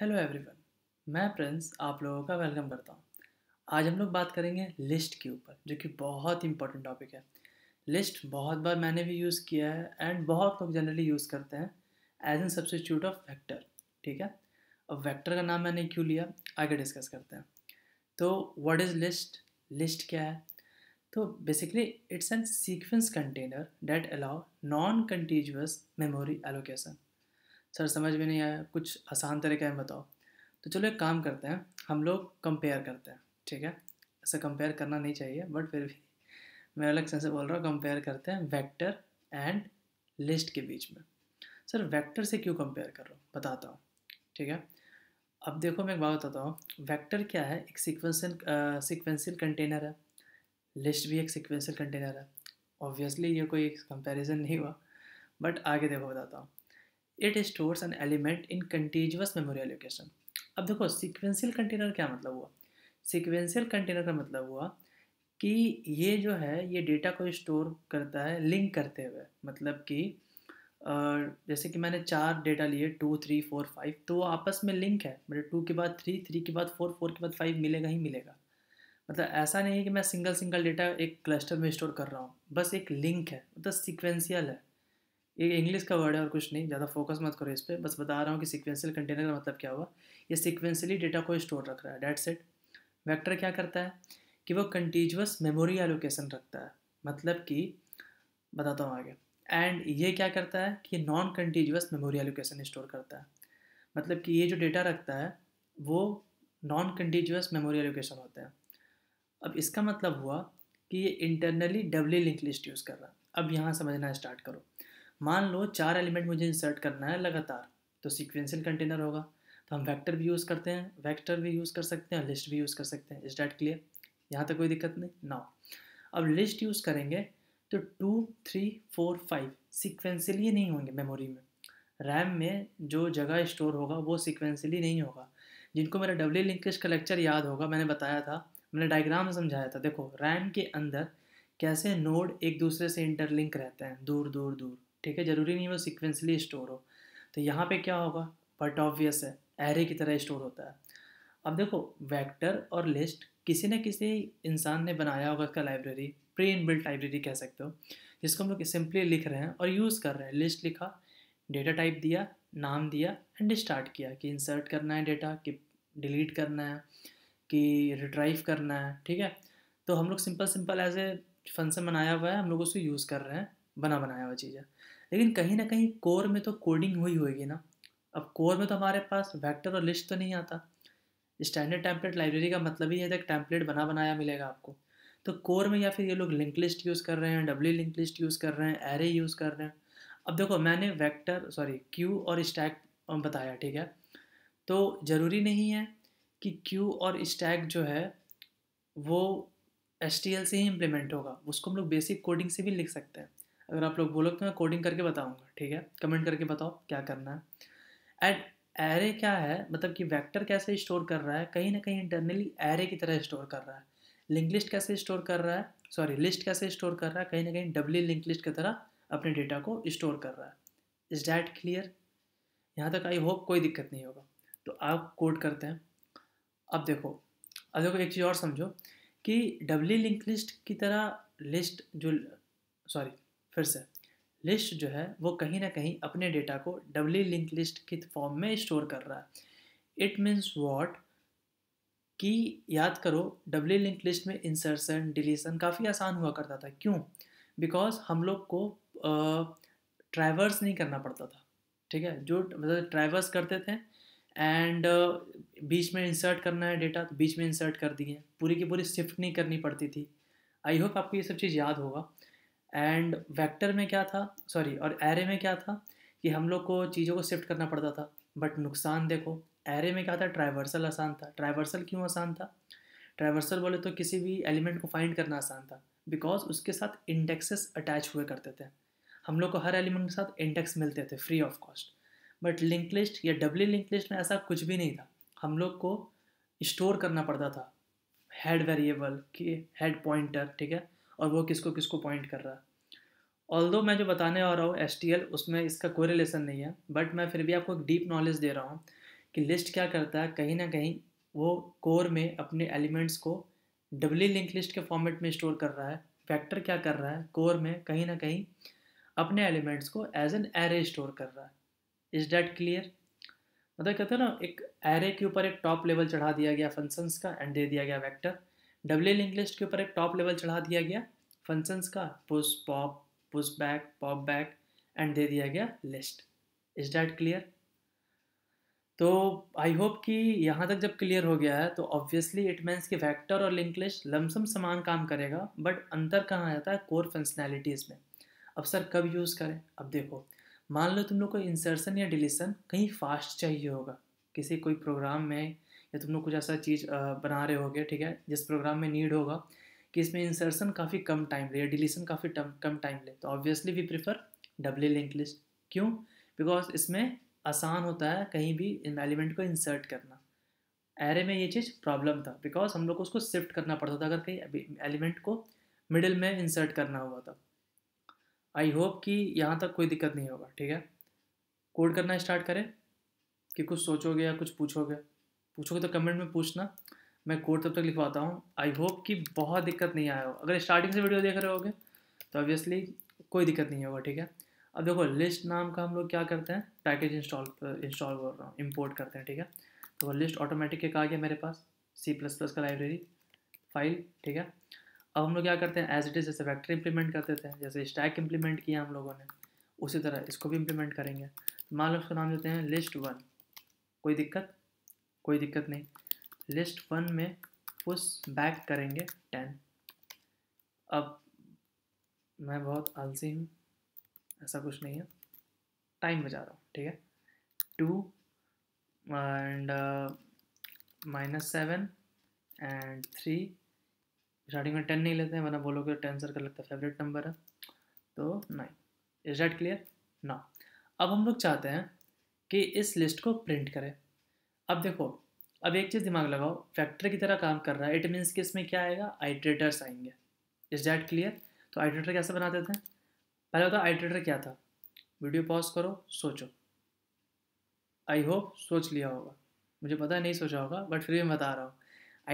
Hello everyone मैं Prince आप लोगों का वेलकम करता हूँ आज हम लोग बात करेंगे लिस्ट के ऊपर जो कि बहुत इंपॉर्टेंट टॉपिक है लिस्ट बहुत बार मैंने भी यूज़ किया है एंड बहुत लोग जनरली यूज़ करते हैं as an substitute of vector ठीक है अब वेक्टर का नाम मैंने क्यों लिया आगे डिस्कस करते हैं तो व्हाट इज़ लिस्ट लिस्ट क्या है तो basically it's an sequence container that allow non contiguous memory allocation sir समझ में नहीं आया कुछ आसान तरीका है बताओ तो चलो एक काम करते हैं हम लोग कंपेयर करते हैं ठीक है ऐसा कंपेयर करना नहीं चाहिए बट फिर भी मैं अलग से बोल रहा हूँ कंपेयर करते हैं वेक्टर एंड लिस्ट के बीच में सर वेक्टर से क्यों कंपेयर कर रहा हूँ बताता हूँ ठीक है अब देखो मैं एक बात बताता हूँ वेक्टर क्या है एक सिक्वेंसल सीक्वेंशियल कंटेनर है लिस्ट भी एक सिक्वेंसल कंटेनर है ऑब्वियसली ये कोई कंपेरिजन नहीं हुआ बट आगे देखो बताता हूँ it stores an element in contiguous memory allocation अब देखो सिक्वेंशियल कंटेनर क्या मतलब हुआ सिक्वेंशियल कंटेनर का मतलब हुआ कि ये जो है ये डेटा को स्टोर करता है लिंक करते हुए मतलब कि जैसे कि मैंने चार डेटा लिए टू थ्री फोर फाइव तो वो आपस में लिंक है मतलब टू के बाद थ्री थ्री के बाद फोर फोर के बाद फाइव मिलेगा ही मिलेगा मतलब ऐसा नहीं है कि मैं सिंगल सिंगल डेटा एक क्लस्टर में स्टोर कर रहा हूँ बस एक लिंक है मतलब सिक्वेंशियल है ये इंग्लिश का वर्ड है और कुछ नहीं ज़्यादा फोकस मत करो इस पर बस बता रहा हूँ कि सिक्वेंशियल कंटेनर का मतलब क्या हुआ ये सिक्वेंशियली डेटा को स्टोर रख रहा है डेट सेट वैक्टर क्या करता है कि वो कंटीजुअस मेमोरी एलोकेशन रखता है मतलब कि बताता हूँ आगे एंड ये क्या करता है कि non contiguous memory allocation store करता है मतलब कि ये जो डेटा रखता है वो नॉन कंटीजस मेमोरी एलोकेशन होता है अब इसका मतलब हुआ कि ये internally doubly link list use कर रहा है अब यहाँ समझना स्टार्ट करो मान लो चार एलिमेंट मुझे इंसर्ट करना है लगातार तो सिक्वेंसियल कंटेनर होगा तो हम वैक्टर भी यूज़ करते हैं वैक्टर भी यूज़ कर सकते हैं और लिस्ट भी यूज़ कर सकते हैं इज डैट क्लियर यहाँ तक कोई दिक्कत नहीं ना अब लिस्ट यूज़ करेंगे तो two three four five sequentially नहीं होंगे मेमोरी में रैम में जो जगह स्टोर होगा वो सिक्वेंसली नहीं होगा जिनको मेरा डब्ल्यू लिंकेज का लेक्चर याद होगा मैंने बताया था मैंने डायग्राम समझाया था देखो रैम के अंदर कैसे नोड एक दूसरे से इंटरलिंक रहते हैं दूर दूर दूर ठीक है ज़रूरी नहीं वो सिक्वेंसली स्टोर हो तो यहाँ पे क्या होगा बट ऑब्वियस है एरे की तरह स्टोर होता है अब देखो वेक्टर और लिस्ट किसी न किसी इंसान ने बनाया होगा इसका लाइब्रेरी प्री इनबिल्ट लाइब्रेरी कह सकते हो जिसको हम लोग सिंपली लिख रहे हैं और यूज़ कर रहे हैं लिस्ट लिखा डेटा टाइप दिया नाम दिया एंड स्टार्ट किया कि इंसर्ट करना है डेटा कि डिलीट करना है कि रिट्राइव करना है ठीक है तो हम लोग simple simple as a function बनाया हुआ है हम लोग उसको यूज़ कर रहे हैं बना बनाया हुआ चीज़ है लेकिन कहीं ना कहीं कोर में तो कोडिंग हुई होगी ना अब कोर में तो हमारे पास वैक्टर और लिस्ट तो नहीं आता स्टैंडर्ड टैंपलेट लाइब्रेरी का मतलब ही है कि टैंपलेट बना बनाया मिलेगा आपको तो कोर में या फिर ये लोग लिंक लिस्ट यूज़ कर रहे हैं डब्ल्यू लिंक लिस्ट यूज़ कर रहे हैं एरे यूज़ कर रहे हैं अब देखो मैंने वेक्टर सॉरी क्यू और स्टैक बताया ठीक है तो ज़रूरी नहीं है कि क्यू और स्टैक जो है वो एस से ही इम्प्लीमेंट होगा उसको हम लोग बेसिक कोडिंग से भी लिख सकते हैं अगर आप लोग बोलोग तो मैं कोडिंग करके बताऊँगा ठीक है कमेंट करके बताओ क्या करना है एंड एरे क्या है मतलब कि वेक्टर कैसे स्टोर कर रहा है कहीं ना कहीं इंटरनली एरे की तरह स्टोर कर रहा है लिंक लिस्ट कैसे स्टोर कर रहा है सॉरी लिस्ट कैसे स्टोर कर रहा है कहीं ना कहीं डब्ली लिंक लिस्ट की तरह अपने डेटा को स्टोर कर रहा है इज डैट क्लियर यहाँ तक आई होप कोई दिक्कत नहीं होगा तो आप कोड करते हैं अब देखो अब देखो एक चीज़ और समझो कि डब्ली लिंक लिस्ट की तरह लिस्ट जो सॉरी फिर से लिस्ट जो है वो कहीं ना कहीं अपने डेटा को डबली लिंक लिस्ट के फॉर्म में स्टोर कर रहा है इट मीन्स वॉट कि याद करो डबली लिंक लिस्ट में इंसर्शन डिलीशन काफ़ी आसान हुआ करता था क्यों बिकॉज हम लोग को ट्रैवर्स uh, नहीं करना पड़ता था ठीक है जो मतलब ट्रैवर्स करते थे एंड uh, बीच में इंसर्ट करना है डेटा तो बीच में इंसर्ट कर दिए पूरी की पूरी शिफ्ट नहीं करनी पड़ती थी आई होप आपको ये सब चीज़ याद होगा एंड वेक्टर में क्या था सॉरी और एरे में क्या था कि हम लोग को चीज़ों को शिफ्ट करना पड़ता था बट नुकसान देखो एरे में क्या था ट्राइवर्सल आसान था ट्राइवर्सल क्यों आसान था ट्राइवर्सल बोले तो किसी भी एलिमेंट को फाइंड करना आसान था बिकॉज उसके साथ इंडेक्सेस अटैच हुए करते थे हम लोग को हर एलिमेंट के साथ इंडेक्स मिलते थे free of cost but link list या डबली लिंक लिस्ट में ऐसा कुछ भी नहीं था हम लोग को स्टोर करना पड़ता था हेड वेरिएबल की हेड पॉइंटर ठीक है और वो किसको किसको पॉइंट कर रहा है ऑल मैं जो बताने आ रहा हूँ एस टी एल उसमें इसका कोई रिलेशन नहीं है बट मैं फिर भी आपको एक डीप नॉलेज दे रहा हूँ कि लिस्ट क्या करता है कहीं ना कहीं वो कोर में अपने एलिमेंट्स को डबली लिंक लिस्ट के फॉर्मेट में स्टोर कर रहा है फैक्टर क्या कर रहा है कोर में कहीं ना कहीं अपने एलिमेंट्स को एज एन एरे स्टोर कर रहा है इज डैट क्लियर मतलब कहते हैं ना एक एरे के ऊपर एक टॉप लेवल चढ़ा दिया गया फंक्शंस का एंड दे दिया गया वेक्टर डब्ल्यू लिंक लिस्ट के ऊपर एक टॉप लेवल चढ़ा दिया गया फंक्शंस का push pop push back pop back and दे दिया गया लिस्ट इज डैट क्लियर तो आई होप कि यहाँ तक जब क्लियर हो गया है तो ऑब्वियसली इट मीन्स कि वेक्टर और लिंक लिस्ट लमसम समान काम करेगा बट अंतर कहाँ जाता है कोर फंक्शनैलिटीज़ में अब सर कब यूज़ करें अब देखो मान लो तुम लोग को इंसर्सन या डिलीसन कहीं फास्ट चाहिए होगा किसी कोई प्रोग्राम में या तुम लोग कुछ ऐसा चीज़ बना रहे होगे ठीक है जिस प्रोग्राम में नीड होगा कि इसमें इंसर्सन काफ़ी कम टाइम ले डिलीसन काफ़ी कम टाइम ले तो obviously we prefer doubly link list क्यों बिकॉज इसमें आसान होता है कहीं भी एलिमेंट को इंसर्ट करना एरे में ये चीज़ प्रॉब्लम था बिकॉज हम लोग को उसको शिफ्ट करना पड़ता था अगर कहीं एलिमेंट को मिडिल में इंसर्ट करना हुआ था आई होप कि यहाँ तक कोई दिक्कत नहीं होगा ठीक है कोड करना स्टार्ट करें कि कुछ सोचोगे या कुछ पूछोगे पूछोगे तो कमेंट में पूछना मैं कोड तब तक लिखवाता हूँ आई होप कि बहुत दिक्कत नहीं आया हो अगर स्टार्टिंग से वीडियो देख रहे होगे तो ऑब्वियसली कोई दिक्कत नहीं होगा ठीक है अब देखो लिस्ट नाम का हम लोग क्या करते हैं पैकेज इंस्टॉल इंस्टॉल कर रहा हूँ इम्पोर्ट करते हैं ठीक है तो वो लिस्ट ऑटोमेटिक एक आ गया मेरे पास सी प्लस प्लस का लाइब्रेरी फाइल ठीक है अब हम लोग क्या करते हैं एज इट इज़ जैसे वैक्टर इंप्लीमेंट कर देते हैं जैसे स्टैक इंप्लीमेंट किया हम लोगों ने उसी तरह इसको भी इंप्लीमेंट करेंगे मान लो उसका नाम देते हैं लिस्ट वन कोई दिक्कत कोई दिक्कत नहीं लिस्ट वन में पुश बैक करेंगे टेन अब मैं बहुत आलसी हूँ ऐसा कुछ नहीं है टाइम बचा रहा हूँ ठीक है two and minus seven and three starting में टेन नहीं लेते हैं वरना बोलोगे तो टेन सर का लगता है फेवरेट नंबर है तो नाइन इज डेट क्लियर ना अब हम लोग चाहते हैं कि इस लिस्ट को प्रिंट करें अब देखो अब एक चीज़ दिमाग लगाओ फैक्टर की तरह काम कर रहा है इट मीन्स कि इसमें क्या आएगा आइट्रेटर्स आएंगे इज डैट क्लियर तो आइट्रेटर कैसे बना देते हैं पहले बताओ आइट्रेटर क्या था वीडियो पॉज करो सोचो आई होप सोच लिया होगा मुझे पता नहीं सोचा होगा बट फिर भी मैं बता रहा हूँ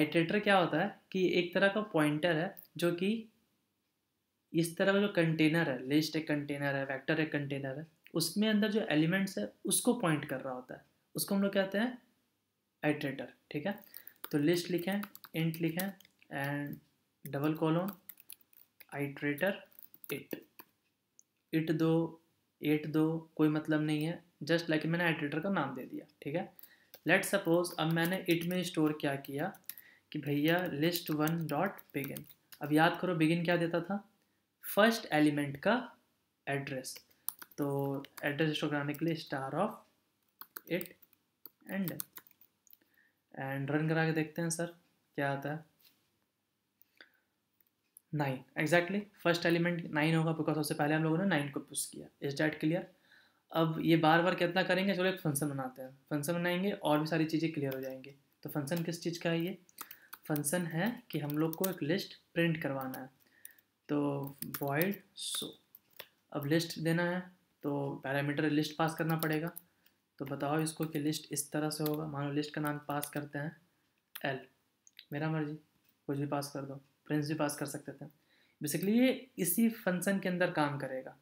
आइट्रेटर क्या होता है कि एक तरह का पॉइंटर है जो कि इस तरह का जो कंटेनर है लिस्ट एक कंटेनर है वैक्टर एक कंटेनर है उसमें अंदर जो एलिमेंट्स है उसको पॉइंट कर रहा होता है उसको हम लोग कहते हैं आइट्रेटर ठीक है तो लिस्ट लिखें इंट लिखें and double colon iterator it it दो एट दो कोई मतलब नहीं है जस्ट लाइक like मैंने आइट्रेटर का नाम दे दिया ठीक है लेट सपोज अब मैंने इट में स्टोर क्या किया कि भैया लिस्ट वन डॉट बिगिन अब याद करो बिगिन क्या देता था फर्स्ट एलिमेंट का एड्रेस तो एड्रेस स्टोर कराने के लिए star of it and and run करा के देखते हैं सर क्या आता है nine exactly first element nine होगा बिकॉज सबसे पहले हम लोगों ने नाइन को पुश किया इज डैट क्लियर अब ये बार बार कितना करेंगे चलो एक फंक्शन बनाते हैं फंक्शन बनाएंगे और भी सारी चीज़ें क्लियर हो जाएंगी तो फंक्शन किस चीज़ का है ये फंक्शन है कि हम लोग को एक लिस्ट प्रिंट करवाना है तो वॉइड सो अब लिस्ट देना है तो पैरामीटर लिस्ट पास करना पड़ेगा तो बताओ इसको कि लिस्ट इस तरह से होगा मानो लिस्ट का नाम पास करते हैं एल मेरा मर्जी कुछ भी पास कर दो प्रिंस भी पास कर सकते थे बेसिकली ये इसी फंक्शन के अंदर काम करेगा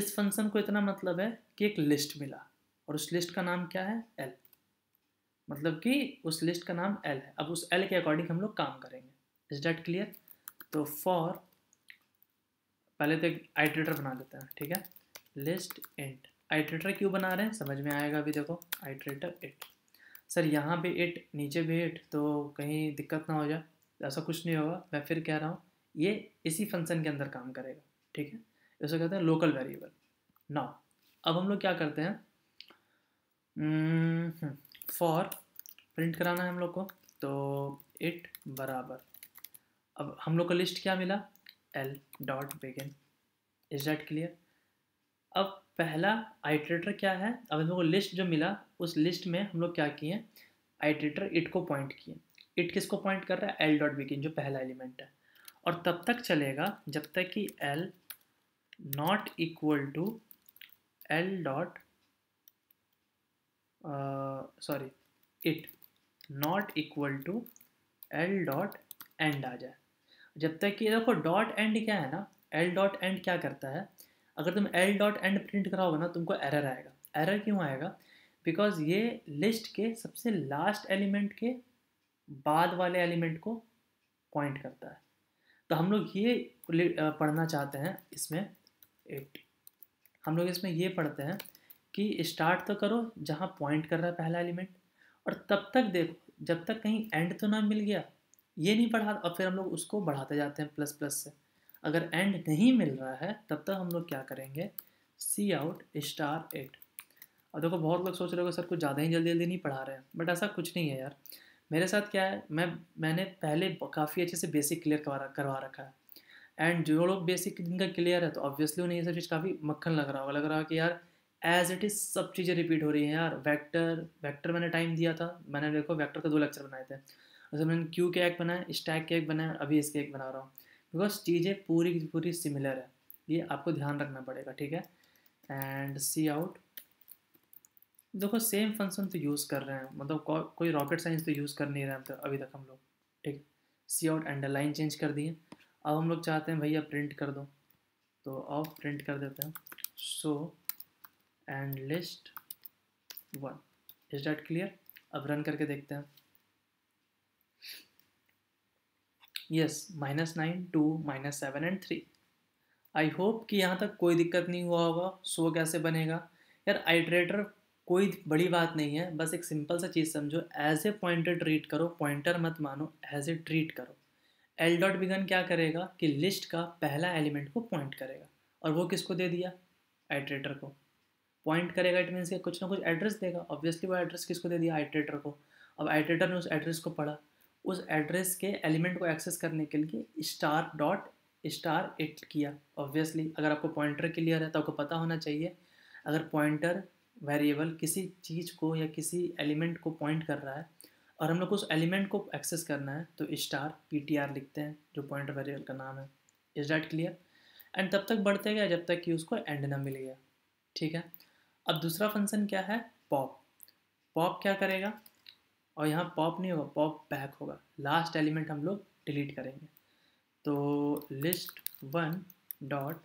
इस फंक्शन को इतना मतलब है कि एक लिस्ट मिला और उस लिस्ट का नाम क्या है एल मतलब कि उस लिस्ट का नाम एल है अब उस एल के अकॉर्डिंग हम लोग काम करेंगे इज डेट क्लियर तो फॉर पहले तो एक आइटरेटर बना देते हैं ठीक है लिस्ट एंड आइट्रेटर क्यों बना रहे हैं समझ में आएगा अभी देखो आइट्रेटर एट सर यहाँ भी एट नीचे भी एट तो कहीं दिक्कत ना हो जाए ऐसा कुछ नहीं होगा मैं फिर कह रहा हूँ ये इसी फंक्शन के अंदर काम करेगा ठीक है इसे कहते हैं लोकल वेरिएबल नाउ अब हम लोग क्या करते हैं फॉर हम्म, प्रिंट हम्म, कराना है हम लोग को तो इट बराबर अब हम लोग को लिस्ट क्या मिला L dot begin is that clear अब पहला आइट्रेटर क्या है अब हम लोग को लिस्ट जो मिला उस लिस्ट में हम लोग क्या किए आइट्रेटर इट को पॉइंट किए इट किसको पॉइंट कर रहा है एल डॉट बिगिन जो पहला एलिमेंट है और तब तक चलेगा जब तक कि L not equal to L dot sorry it not equal to L dot end आ जाए जब तक कि देखो डॉट एंड क्या है ना एल डॉट एंड क्या करता है अगर तुम एल डॉट एंड प्रिंट कराओगे ना तुमको एरर आएगा एरर क्यों आएगा बिकॉज ये लिस्ट के सबसे लास्ट एलिमेंट के बाद वाले एलिमेंट को पॉइंट करता है तो हम लोग ये पढ़ना चाहते हैं इसमें एट हम लोग इसमें ये पढ़ते हैं कि स्टार्ट तो करो जहाँ पॉइंट कर रहा है पहला एलिमेंट और तब तक देखो जब तक कहीं एंड तो ना मिल गया ये नहीं पढ़ा और फिर हम लोग उसको बढ़ाते जाते हैं प्लस प्लस से अगर एंड नहीं मिल रहा है तब तक हम लोग क्या करेंगे सी आउट स्टार एट और देखो बहुत लोग सोच रहे हो सर कुछ ज़्यादा ही जल्दी जल्दी नहीं पढ़ा रहे हैं बट ऐसा कुछ नहीं है यार मेरे साथ क्या है मैं मैंने पहले काफ़ी अच्छे से बेसिक क्लियर करवा करवा रखा है एंड जो लोग बेसिक जिनका क्लियर है तो ऑब्वियसली उन्हें ये सब चीज़ काफ़ी मक्खन लग रहा होगा लग रहा है कि यार एज इट इज़ सब चीज़ें रिपीट हो रही हैं यार वैक्टर वैक्टर मैंने टाइम दिया था मैंने देखो वैक्टर का दो लेक्चर बनाए थे उसमें मैंने क्यू के एक बनाया स्टैक के एक बनाया अभी इसके एक बना रहा हूँ बिकॉज चीज़ें पूरी की पूरी सिमिलर है ये आपको ध्यान रखना पड़ेगा ठीक है एंड सी आउट देखो सेम फंक्शन तो यूज़ कर रहे हैं मतलब को, कोई रॉकेट साइंस तो यूज़ कर नहीं रहे हैं तो अभी तक हम लोग ठीक C out end line change कर दिए अब हम लोग चाहते हैं भैया प्रिंट कर दो तो ऑफ प्रिंट कर देते हैं so and list one is that clear अब रन करके देखते हैं yes minus nine two minus seven and three I hope कि यहाँ तक कोई दिक्कत नहीं हुआ होगा सो कैसे बनेगा यार आइट्रेटर कोई बड़ी बात नहीं है बस एक सिंपल सा चीज़ समझो एज ए पॉइंटर ट्रीट करो पॉइंटर मत मानो एज ए ट्रीट करो एल डॉट बिगन क्या करेगा कि लिस्ट का पहला एलिमेंट को पॉइंट करेगा और वो किसको दे दिया आइट्रेटर को पॉइंट करेगा इट मीन्स कुछ ना कुछ एड्रेस देगा ऑब्वियसली वो एड्रेस किसको दे दिया आइट्रेटर को अब आइट्रेटर ने उस एड्रेस को पढ़ा उस एड्रेस के एलिमेंट को एक्सेस करने के लिए स्टार डॉट स्टार एट किया ऑब्वियसली अगर आपको पॉइंटर क्लियर है तो आपको पता होना चाहिए अगर पॉइंटर वेरिएबल किसी चीज़ को या किसी एलिमेंट को पॉइंट कर रहा है और हम लोग को उस एलिमेंट को एक्सेस करना है तो स्टार पी टी आर लिखते हैं जो पॉइंटर वेरिएबल का नाम है इज डैट क्लियर एंड तब तक बढ़ते गया जब तक कि उसको एंड ना मिल गया ठीक है अब दूसरा फंक्शन क्या है पॉप पॉप क्या करेगा और यहाँ पॉप नहीं होगा पॉप बैक होगा लास्ट एलिमेंट हम लोग डिलीट करेंगे तो list one dot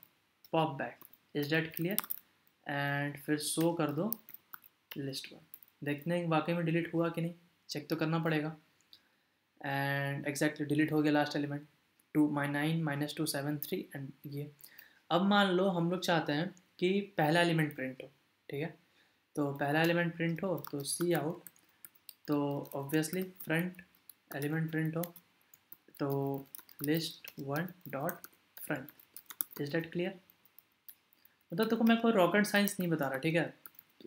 pop back is that clear and फिर शो कर दो लिस्ट वन देखते हैं वाकई में डिलीट हुआ कि नहीं चेक तो करना पड़ेगा एंड एग्जैक्टली डिलीट हो गया last element two my nine minus two seven three and ये अब मान लो हम लोग चाहते हैं कि पहला एलिमेंट प्रिंट हो ठीक है तो पहला एलिमेंट प्रिंट हो तो सी आउट तो ऑब्वियसली फ्रंट एलिमेंट प्रिंट हो तो list one dot front is that clear मतलब देखो मैं कोई रॉकेट साइंस नहीं बता रहा ठीक है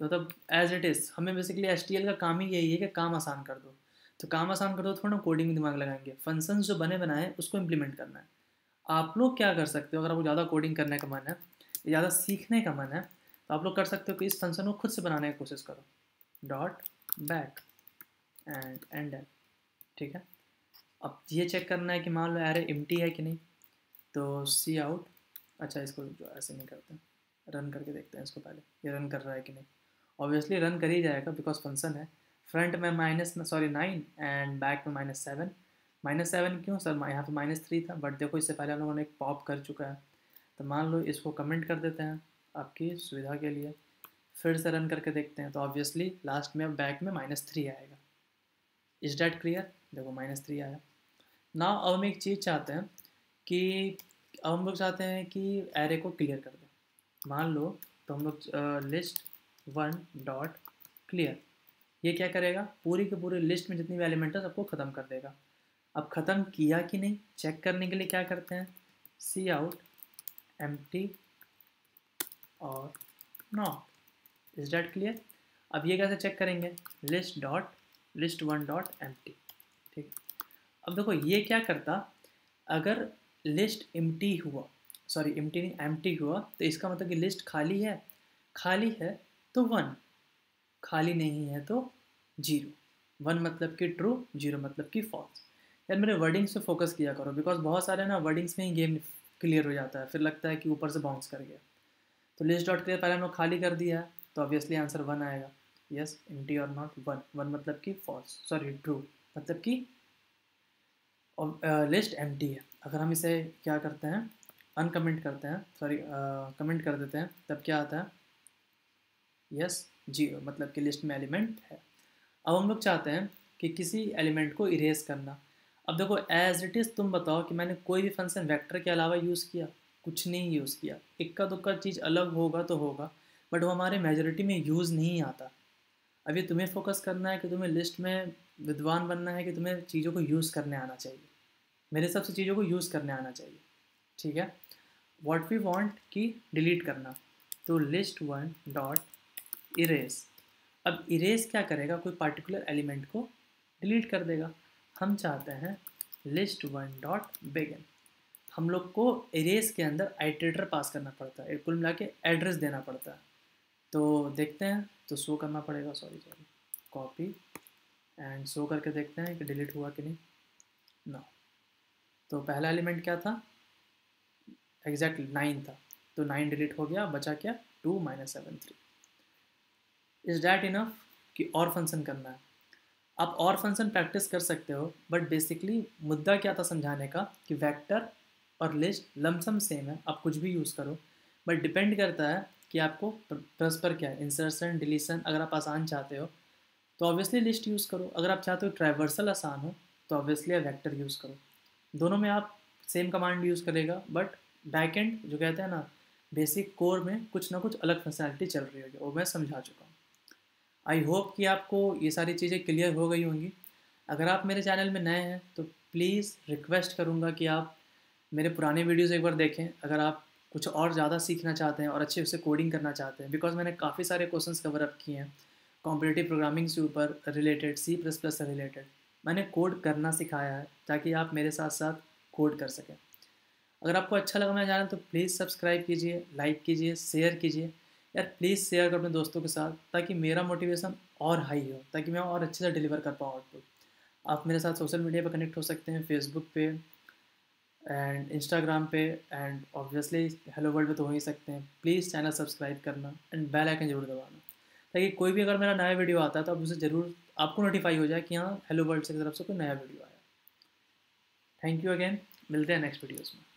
मतलब एज इट इज़ हमें बेसिकली एल का काम ही यही है कि काम आसान कर दो तो काम आसान कर दो थोड़ा कोडिंग में दिमाग लगाएंगे फंक्शन जो बने बनाए उसको इम्प्लीमेंट करना है आप लोग क्या कर सकते हो अगर आपको ज़्यादा कोडिंग करने का मन है ज़्यादा सीखने का मन है तो आप लोग कर सकते हो कि इस फंक्शन को खुद से बनाने की कोशिश करो डॉट बैक एंड एंड ठीक है अब ये चेक करना है कि मान लो एरे एम है कि नहीं तो सी आउट अच्छा इसको जो ऐसे नहीं करते रन करके देखते हैं इसको पहले ये रन कर रहा है कि नहीं ऑब्वियसली रन कर ही जाएगा बिकॉज फंक्शन है फ्रंट में minus sorry nine and back में माइनस सेवन माइनस सेवन क्यों सर यहाँ पे माइनस थ्री था बट देखो इससे पहले हम लोगों ने एक पॉप कर चुका है तो मान लो इसको कमेंट कर देते हैं आपकी सुविधा के लिए फिर से रन करके देखते हैं तो ऑब्वियसली लास्ट में बैक में माइनस थ्री आएगा इज डैट क्लियर देखो माइनस थ्री आया ना अब हम एक चीज़ चाहते हैं कि अब हम लोग चाहते हैं कि एरे को क्लियर कर दें मान लो तो हम लोग लिस्ट वन डॉट क्लियर ये क्या करेगा पूरी के पूरी लिस्ट में जितनी भी एलिमेंट है सबको ख़त्म कर देगा अब ख़त्म किया कि नहीं चेक करने के लिए क्या करते हैं सी आउट एम और नॉट इज डैट क्लियर अब ये कैसे चेक करेंगे list dot list one dot M ठीक अब देखो ये क्या करता अगर लिस्ट एम हुआ सॉरी एम नहीं एम हुआ तो इसका मतलब कि लिस्ट खाली है खाली है तो वन खाली नहीं है तो जीरो वन मतलब कि ट्रू जीरो मतलब कि फॉल्स यार मेरे वर्डिंग्स पे फोकस किया करो बिकॉज बहुत सारे ना वर्डिंग्स में ही गेम क्लियर हो जाता है फिर लगता है कि ऊपर से बाउंस कर गया तो लिस्ट डॉट क्लियर पहले हमने खाली कर दिया तो ऑब्वियसली आंसर वन आएगा यस एम्प्टी और नॉट वन वन मतलब कि फॉल्स सॉरी ट्रू मतलब कि लिस्ट एम uh, है अगर हम इसे क्या करते हैं अनकमेंट करते हैं सॉरी कमेंट uh, कर देते हैं तब क्या आता है यस yes, जीरो मतलब कि लिस्ट में एलिमेंट है अब हम लोग चाहते हैं कि किसी एलिमेंट को इरेज करना अब देखो एज इट इज़ तुम बताओ कि मैंने कोई भी फंक्शन वेक्टर के अलावा यूज़ किया कुछ नहीं यूज़ किया इक्का दुक्का चीज़ अलग होगा तो होगा बट वो हमारे मेजोरिटी में यूज़ नहीं आता अब ये तुम्हें फोकस करना है कि तुम्हें लिस्ट में विद्वान बनना है कि तुम्हें चीज़ों को यूज़ करने आना चाहिए मेरे हिसाब से चीज़ों को यूज़ करने आना चाहिए ठीक है वॉट वी वॉन्ट की डिलीट करना तो लिस्ट वन डॉट इरेज अब इरेज क्या करेगा कोई पार्टिकुलर एलिमेंट को डिलीट कर देगा हम चाहते हैं लिस्ट वन डॉट बेगन हम लोग को इरेज के अंदर आइटेटर पास करना पड़ता है कुल मिला के एड्रेस देना पड़ता है तो देखते हैं तो शो करना पड़ेगा sorry sorry copy and show करके देखते हैं कि डिलीट हुआ कि नहीं नो no. तो पहला एलिमेंट क्या था exactly, नाइन था तो नाइन डिलीट हो गया बचा क्या two minus seven three is that enough कि और फंक्शन करना है आप और फंक्शन प्रैक्टिस कर सकते हो बट बेसिकली मुद्दा क्या था समझाने का कि वेक्टर और लिस्ट लमसम सेम है आप कुछ भी यूज़ करो बट डिपेंड करता है कि आपको परस्पर क्या है इंसर्सन डिलीसन अगर आप आसान चाहते हो तो ऑब्वियसली लिस्ट यूज़ करो अगर आप चाहते हो ट्राइवर्सल आसान हो तो ऑब्वियसली आप वैक्टर यूज़ करो दोनों में आप सेम कमांड यूज़ करेगा बट बैक एंड जो कहते हैं ना बेसिक कोर में कुछ ना कुछ अलग फैसिलिटी चल रही होगी वो मैं समझा चुका हूँ आई होप कि आपको ये सारी चीज़ें क्लियर हो गई होंगी अगर आप मेरे चैनल में नए हैं तो प्लीज़ रिक्वेस्ट करूँगा कि आप मेरे पुराने वीडियोज़ एक बार देखें अगर आप कुछ और ज़्यादा सीखना चाहते हैं और अच्छे से कोडिंग करना चाहते हैं बिकॉज मैंने काफ़ी सारे क्वेश्चंस कवर अप किए हैं कॉम्पिटेटिव प्रोग्रामिंग से ऊपर रिलेटेड सी प्लस प्लस से रिलेटेड मैंने कोड करना सिखाया है ताकि आप मेरे साथ साथ कोड कर सकें अगर आपको अच्छा लगना मैं जाना तो प्लीज़ सब्सक्राइब कीजिए लाइक कीजिए शेयर कीजिए यार प्लीज़ शेयर करो अपने दोस्तों के साथ ताकि मेरा मोटिवेशन और हाई हो ताकि मैं और अच्छे से डिलीवर कर पाऊँ आउटपुट आप मेरे साथ सोशल मीडिया पर कनेक्ट हो सकते हैं फेसबुक पे एंड इंस्टाग्राम पे एंड ऑब्वियसली हेलो वर्ल्ड पे तो हो ही सकते हैं प्लीज़ चैनल सब्सक्राइब करना एंड बेल आइकन जरूर दबाना ताकि कोई भी अगर मेरा नया वीडियो आता है तो आप उसे ज़रूर आपको नोटिफाई हो जाए कि हाँ हेलो वर्ल्ड से की तरफ से कोई नया वीडियो आया थैंक यू अगेन मिलते हैं नेक्स्ट वीडियोज़ में